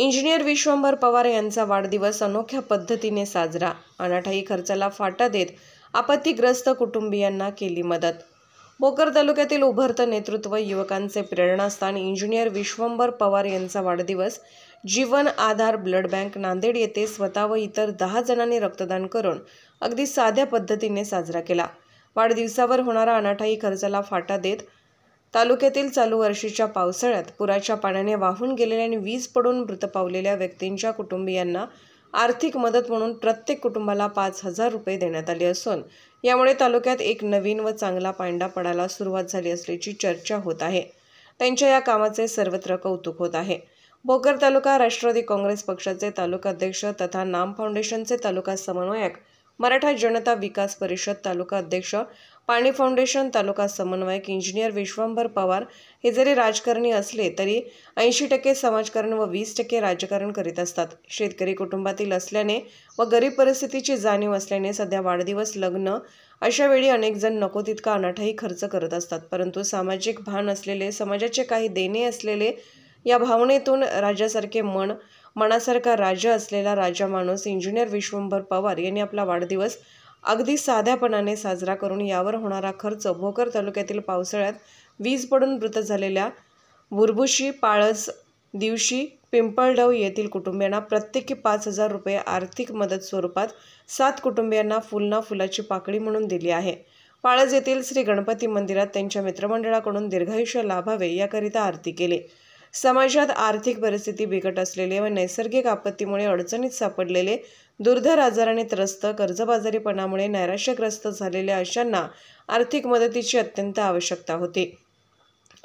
engineer Vishwambhar Pawar यांचा वाढदिवस अनोख्या पद्धतीने साजरा अनाठाई खर्चाला फाटा देत आपत्तीग्रस्त कुटुंबियांना केली मदत भोकर तालुक्यातील उभरतं नेतृत्व युवकांचे प्रेरणास्थान इंजिनियर विश्वंभर पवार यांचा वाढदिवस जीवन आधार ब्लड बँक नांदेड येथे स्वतः व इतर दहा जणांनी रक्तदान करून अगदी साध्या पद्धतीने साजरा केला वाढदिवसावर होणारा अनाठाई खर्चाला फाटा देत तालुक्यातील चालू वर्षीच्या पावसाळ्यात पुराच्या पाण्याने वाहून गेलेल्या आणि वीज पडून मृत पावलेल्या व्यक्तींच्या कुटुंबियांना आर्थिक मदत म्हणून प्रत्येक कुटुंबाला पाच हजार रुपये देण्यात आले असून यामुळे तालुक्यात एक नवीन व चांगला पांडा पडायला सुरुवात झाली असल्याची चर्चा होत आहे त्यांच्या या कामाचे सर्वत्र कौतुक होत आहे भोकर तालुका राष्ट्रवादी काँग्रेस पक्षाचे तालुका अध्यक्ष तथा नाम फाउंडेशनचे तालुका समन्वयक मराठा जनता विकास परिषद तालुका अध्यक्ष पाणी फाउंडेशन तालुका समन्वयक इंजिनियर विश्वंभर पवार हे जरी राजकारणी असले तरी ऐंशी टक्के समाजकारण व वीस टक्के राजकारण करीत असतात शेतकरी कुटुंबातील असल्याने व गरीब परिस्थितीची जाणीव असल्याने सध्या वाढदिवस लग्न अशा वेळी अनेक जण नको तितका अनाठाही खर्च करत असतात परंतु सामाजिक भान असलेले समाजाचे काही देणे असलेले या भावनेतून राजासारखे मन मनासारखा राजा असलेला राजा माणूस इंजिनियर विश्वंभर पवार यांनी आपला वाढदिवस अगदी साध्यापणाने साजरा करून यावर होणारा खर्च भोकर तालुक्यातील पावसाळ्यात वीज पडून मृत झालेल्या भुरभुशी पाळस दिवशी पिंपळडव येथील कुटुंबियांना प्रत्येकी पाच हजार रुपये आर्थिक मदत स्वरूपात सात कुटुंबियांना फुलना फुलाची पाकळी म्हणून दिली आहे पाळस येथील श्री गणपती मंदिरात त्यांच्या मित्रमंडळाकडून दीर्घायुष्य लाभावे याकरिता आरती केली समाजात आर्थिक परिस्थिती बिकट असलेले व नैसर्गिक आपत्तीमुळे अडचणीत सापडलेले दुर्धर आजाराने त्रस्त कर्जबाजारीपणामुळे नैराश्यग्रस्त झालेल्या अशांना आर्थिक मदतीची अत्यंत आवश्यकता होती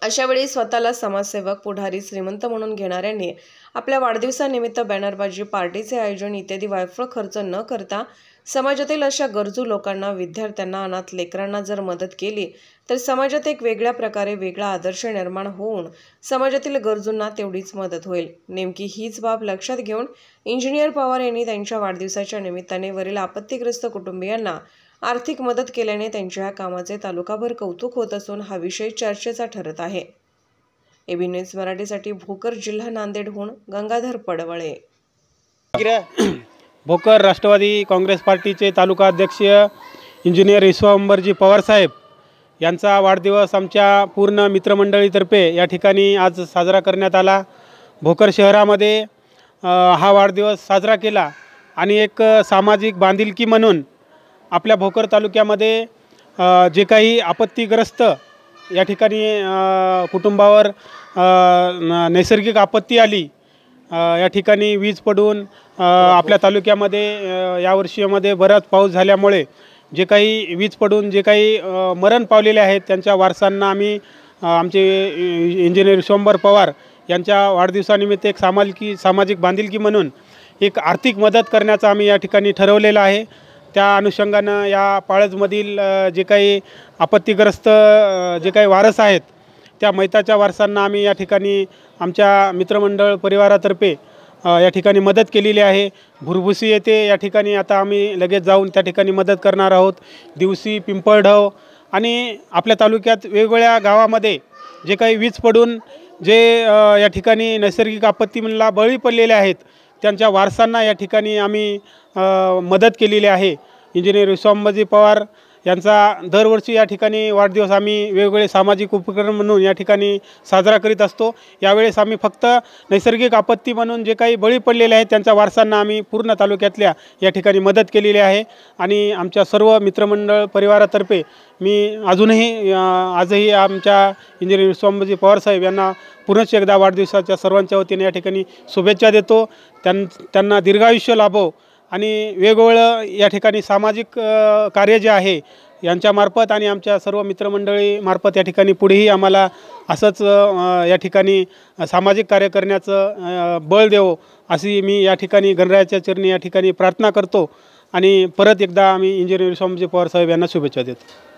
अशावेळी स्वतःला समाजसेवक पुढारी श्रीमंत म्हणून घेणाऱ्यांनी आपल्या वाढदिवसानिमित्त बॅनरबाजी पार्टीचे आयोजन इत्यादी वायफळ खर्च न करता समाजातील अशा गरजू लोकांना विद्यार्थ्यांना अनाथ लेकरांना जर मदत केली तर समाजात एक वेगळ्या प्रकारे वेगळा आदर्श निर्माण होऊन समाजातील गरजूंना तेवढीच मदत होईल नेमकी हीच बाब लक्षात घेऊन इंजिनियर पवार यांनी त्यांच्या वाढदिवसाच्या निमित्ताने वरील आपत्तीग्रस्त कुटुंबियांना आर्थिक मदत केल्याने त्यांच्या या कामाचे तालुकाभर कौतुक होत असून हा विषय चर्चेचा ठरत आहे एबी न्यूज मराठीसाठी भोकर जिल्हा नांदेडहून गंगाधर पडवळे भोकर राष्ट्रवादी काँग्रेस पार्टीचे तालुका अध्यक्ष इंजिनियर विश्वा अंबरजी पवारसाहेब यांचा वाढदिवस आमच्या पूर्ण मित्रमंडळीतर्फे या ठिकाणी आज साजरा करण्यात आला भोकर शहरामध्ये हा वाढदिवस साजरा केला आणि एक सामाजिक बांधिलकी म्हणून आपल्या भोकर तालुक्यामध्ये जे काही आपत्तीग्रस्त या ठिकाणी कुटुंबावर नैसर्गिक आपत्ती आली या ठिकाणी वीज पडून आपल्या तालुक्यामध्ये या वर्षीमध्ये बराच पाऊस झाल्यामुळे जे काही वीज पडून जे काही मरण पावलेले आहेत त्यांच्या वारसांना आम्ही आमचे इंजिनियर शंभर पवार यांच्या वाढदिवसानिमित्त एक सामालकी सामाजिक बांधिलकी म्हणून एक आर्थिक मदत करण्याचा आम्ही या ठिकाणी ठरवलेलं आहे त्या अनुषंगानं या पाळजमधील जे काही आपत्तीग्रस्त जे काही वारस आहेत त्या मैताच्या वारसांना आम्ही या ठिकाणी आमच्या मित्रमंडळ परिवारातर्फे या ठिकाणी मदत केलेली आहे भुरभुसी येथे या ठिकाणी आता आम्ही लगेच जाऊन त्या ठिकाणी मदत करणार आहोत दिवसी पिंपळढव आणि आपल्या तालुक्यात वेगवेगळ्या गावामध्ये जे काही वीज पडून जे या ठिकाणी नैसर्गिक आपत्तीला बळी पडलेले आहेत त्यांच्या वारसांना या ठिकाणी आम्ही मदत केलेली आहे इंजिनियर विश्वांबाजी पवार यांचा दरवर्षी या ठिकाणी वाढदिवस आम्ही वेगवेगळे सामाजिक उपक्रम म्हणून या ठिकाणी साजरा करीत असतो यावेळेस आम्ही फक्त नैसर्गिक आपत्ती म्हणून जे काही बळी पडलेले आहेत त्यांच्या वारसांना आम्ही पूर्ण तालुक्यातल्या या ठिकाणी मदत केलेली आहे आणि आमच्या सर्व मित्रमंडळ परिवारातर्फे मी अजूनही आजही आमच्या इंजिनियर स्वामी पवारसाहेब यांना पुनश एकदा वाढदिवसाच्या सर्वांच्या वतीने या ठिकाणी शुभेच्छा देतो त्यां त्यांना दीर्घायुष्य लाभो आणि वेगवेगळं या ठिकाणी सामाजिक कार्य जे आहे यांच्यामार्फत आणि आमच्या सर्व मित्रमंडळीमार्फत या ठिकाणी पुढेही आम्हाला असंच या ठिकाणी सामाजिक कार्य करण्याचं बळ देवो अशी मी या ठिकाणी गणरायाच्या चरणी या ठिकाणी प्रार्थना करतो आणि परत एकदा आम्ही इंजिनियर स्वामीजी पवार साहेब यांना शुभेच्छा देतो